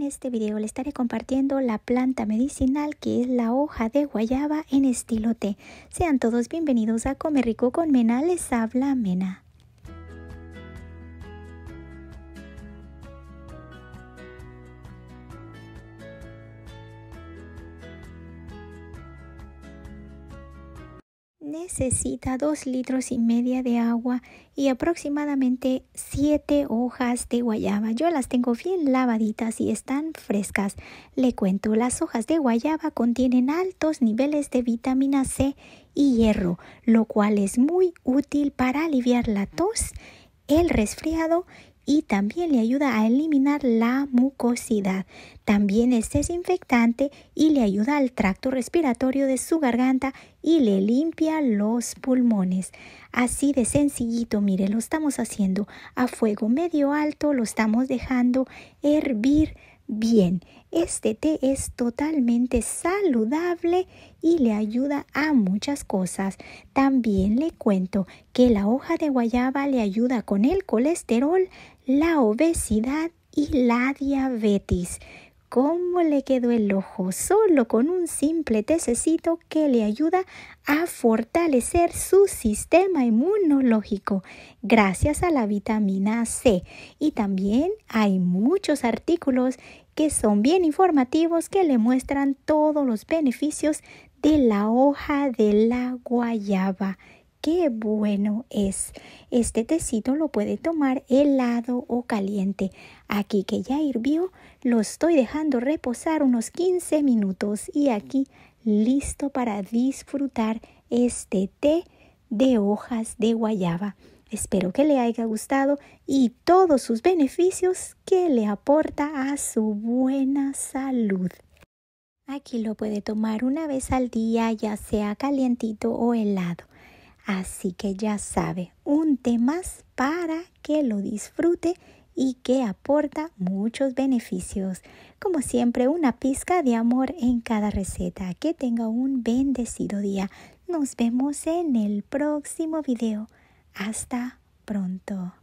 en este video le estaré compartiendo la planta medicinal que es la hoja de guayaba en estilo té. Sean todos bienvenidos a Come Rico con Mena, les habla Mena. necesita dos litros y media de agua y aproximadamente siete hojas de guayaba. Yo las tengo bien lavaditas y están frescas. Le cuento, las hojas de guayaba contienen altos niveles de vitamina C y hierro, lo cual es muy útil para aliviar la tos, el resfriado y también le ayuda a eliminar la mucosidad. También es desinfectante y le ayuda al tracto respiratorio de su garganta y le limpia los pulmones. Así de sencillito, mire, lo estamos haciendo a fuego medio alto, lo estamos dejando hervir bien. Este té es totalmente saludable y le ayuda a muchas cosas. También le cuento que la hoja de guayaba le ayuda con el colesterol, la obesidad y la diabetes cómo le quedó el ojo solo con un simple tececito que le ayuda a fortalecer su sistema inmunológico gracias a la vitamina C. Y también hay muchos artículos que son bien informativos que le muestran todos los beneficios de la hoja de la guayaba qué bueno es. Este tecito lo puede tomar helado o caliente. Aquí que ya hirvió, lo estoy dejando reposar unos 15 minutos y aquí listo para disfrutar este té de hojas de guayaba. Espero que le haya gustado y todos sus beneficios que le aporta a su buena salud. Aquí lo puede tomar una vez al día, ya sea calientito o helado. Así que ya sabe, un té más para que lo disfrute y que aporta muchos beneficios. Como siempre, una pizca de amor en cada receta. Que tenga un bendecido día. Nos vemos en el próximo video. Hasta pronto.